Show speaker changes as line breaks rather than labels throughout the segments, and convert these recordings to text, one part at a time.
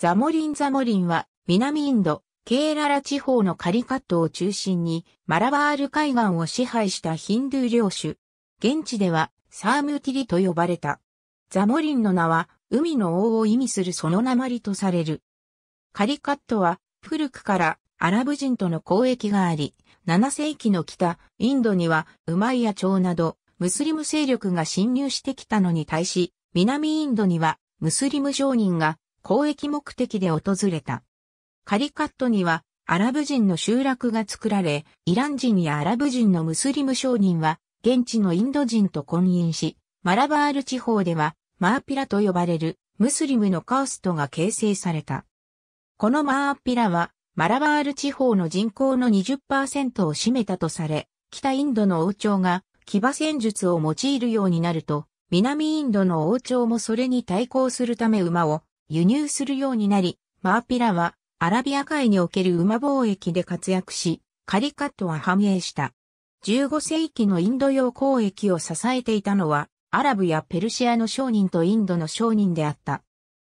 ザモリンザモリンは南インド、ケーララ地方のカリカットを中心にマラバール海岸を支配したヒンドゥー領主。現地ではサームティリと呼ばれた。ザモリンの名は海の王を意味するその名鉛とされる。カリカットは古くからアラブ人との交易があり、7世紀の北、インドにはウマイヤ朝などムスリム勢力が侵入してきたのに対し、南インドにはムスリム商人が交易目的で訪れた。カリカットにはアラブ人の集落が作られ、イラン人やアラブ人のムスリム商人は現地のインド人と婚姻し、マラバール地方ではマーピラと呼ばれるムスリムのカーストが形成された。このマーピラはマラバール地方の人口の20%を占めたとされ、北インドの王朝が騎馬戦術を用いるようになると、南インドの王朝もそれに対抗するため馬を輸入するようになり、マーピラはアラビア海における馬貿易で活躍し、カリカットは繁栄した。15世紀のインド洋交易を支えていたのは、アラブやペルシアの商人とインドの商人であった。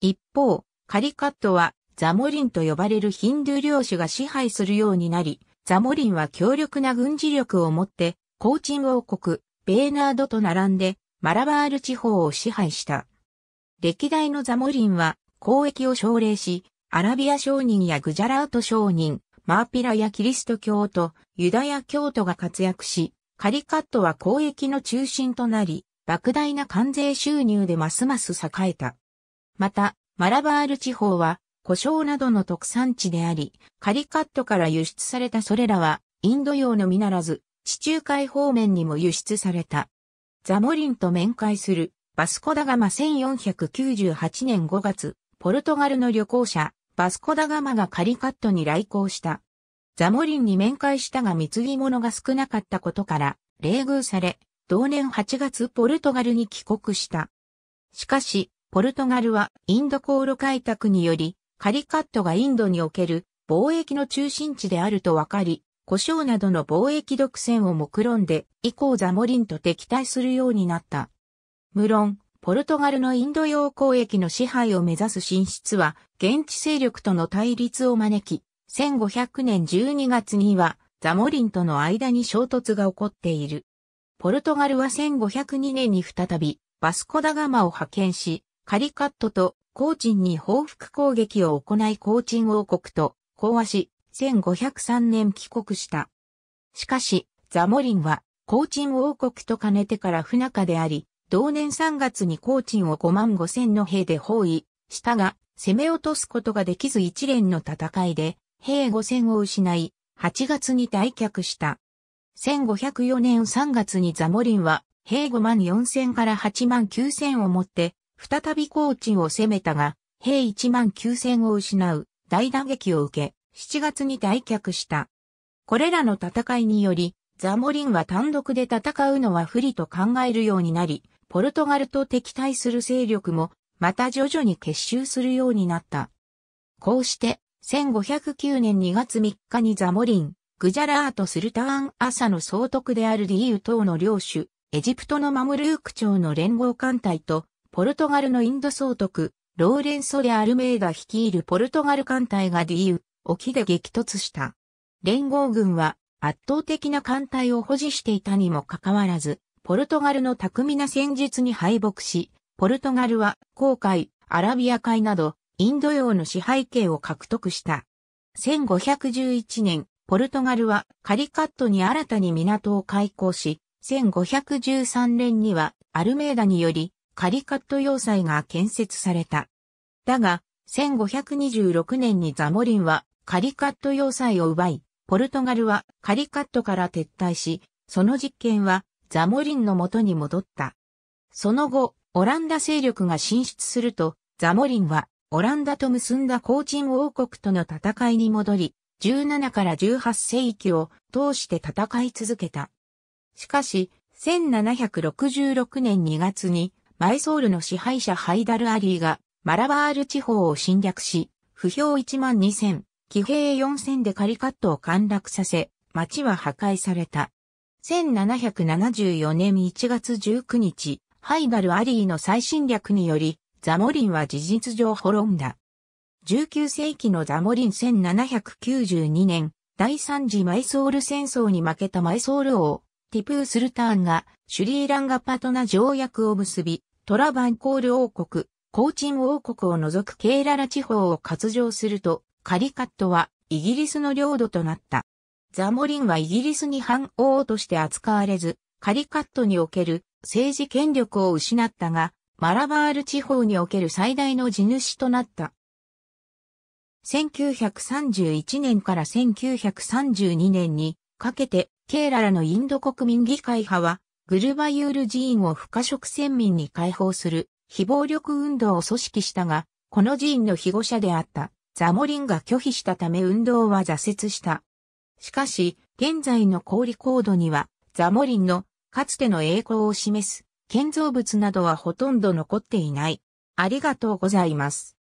一方、カリカットはザモリンと呼ばれるヒンドゥー領主が支配するようになり、ザモリンは強力な軍事力を持って、コーチン王国、ベーナードと並んで、マラバール地方を支配した。歴代のザモリンは、交易を奨励し、アラビア商人やグジャラート商人、マーピラやキリスト教徒、ユダヤ教徒が活躍し、カリカットは交易の中心となり、莫大な関税収入でますます栄えた。また、マラバール地方は、胡椒などの特産地であり、カリカットから輸出されたそれらは、インド洋のみならず、地中海方面にも輸出された。ザモリンと面会する、バスコダガマ1498年5月、ポルトガルの旅行者、バスコダガマがカリカットに来航した。ザモリンに面会したが貢ぎ物が少なかったことから、冷遇され、同年8月ポルトガルに帰国した。しかし、ポルトガルはインド航路開拓により、カリカットがインドにおける貿易の中心地であると分かり、故障などの貿易独占を目論んで、以降ザモリンと敵対するようになった。無論、ポルトガルのインド洋交易の支配を目指す進出は、現地勢力との対立を招き、1500年12月には、ザモリンとの間に衝突が起こっている。ポルトガルは1502年に再び、バスコダガマを派遣し、カリカットとコーチンに報復攻撃を行いコーチン王国と講和し、1503年帰国した。しかし、ザモリンは、コーチン王国と兼ねてから不仲であり、同年3月に高鎮を5万5千の兵で包囲したが、攻め落とすことができず一連の戦いで、兵5千を失い、8月に退却した。1504年3月にザモリンは、兵5万4千から8万9千をもって、再び高鎮を攻めたが、兵1万9千を失う大打撃を受け、7月に退却した。これらの戦いにより、ザモリンは単独で戦うのは不利と考えるようになり、ポルトガルと敵対する勢力も、また徐々に結集するようになった。こうして、1509年2月3日にザモリン、グジャラート・スルターン・アサの総督であるディーユ等の領主、エジプトのマムルーク朝の連合艦隊と、ポルトガルのインド総督、ローレンソ・デ・アルメイダ率いるポルトガル艦隊がディーユ、沖で激突した。連合軍は圧倒的な艦隊を保持していたにもかかわらず、ポルトガルの巧みな戦術に敗北し、ポルトガルは航海、アラビア海などインド洋の支配権を獲得した。1511年、ポルトガルはカリカットに新たに港を開港し、1513年にはアルメーダによりカリカット要塞が建設された。だが、1526年にザモリンはカリカット要塞を奪い、ポルトガルはカリカットから撤退し、その実験はザモリンの元に戻った。その後、オランダ勢力が進出すると、ザモリンはオランダと結んだコーチン王国との戦いに戻り、17から18世紀を通して戦い続けた。しかし、1766年2月に、マイソールの支配者ハイダル・アリーが、マラバール地方を侵略し、不評1万2000、騎兵4000でカリカットを陥落させ、町は破壊された。1774年1月19日、ハイバル・アリーの再侵略により、ザモリンは事実上滅んだ。19世紀のザモリン1792年、第3次マイソール戦争に負けたマイソール王、ティプー・スルターンが、シュリーランガパトナ条約を結び、トラバンコール王国、コーチン王国を除くケーララ地方を割譲すると、カリカットはイギリスの領土となった。ザモリンはイギリスに反王として扱われず、カリカットにおける政治権力を失ったが、マラバール地方における最大の地主となった。1931年から1932年にかけて、ケーララのインド国民議会派は、グルバユール寺院を不可食選民に解放する非暴力運動を組織したが、この寺院の庇護者であったザモリンが拒否したため運動は挫折した。しかし、現在の氷コードには、ザモリンのかつての栄光を示す建造物などはほとんど残っていない。ありがとうございます。